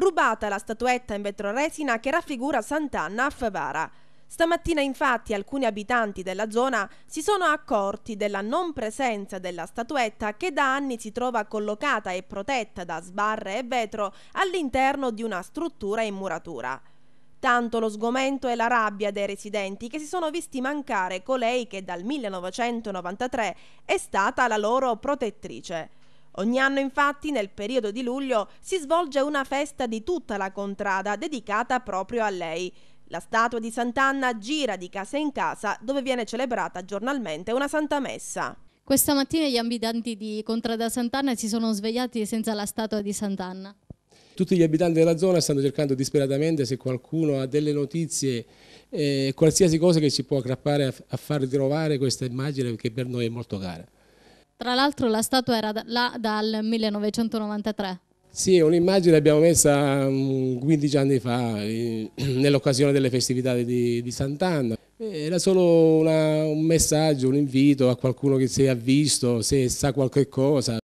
rubata la statuetta in vetroresina che raffigura Sant'Anna a Favara. Stamattina infatti alcuni abitanti della zona si sono accorti della non presenza della statuetta che da anni si trova collocata e protetta da sbarre e vetro all'interno di una struttura in muratura. Tanto lo sgomento e la rabbia dei residenti che si sono visti mancare colei che dal 1993 è stata la loro protettrice. Ogni anno infatti nel periodo di luglio si svolge una festa di tutta la contrada dedicata proprio a lei. La statua di Sant'Anna gira di casa in casa dove viene celebrata giornalmente una Santa Messa. Questa mattina gli abitanti di Contrada Sant'Anna si sono svegliati senza la statua di Sant'Anna. Tutti gli abitanti della zona stanno cercando disperatamente se qualcuno ha delle notizie, eh, qualsiasi cosa che ci può aggrappare a, a far ritrovare questa immagine che per noi è molto cara. Tra l'altro la statua era da, là dal 1993. Sì, un'immagine l'abbiamo messa 15 mm, anni fa, nell'occasione delle festività di, di Sant'Anna. Eh, era solo una, un messaggio, un invito a qualcuno che si è visto, se sa qualche cosa.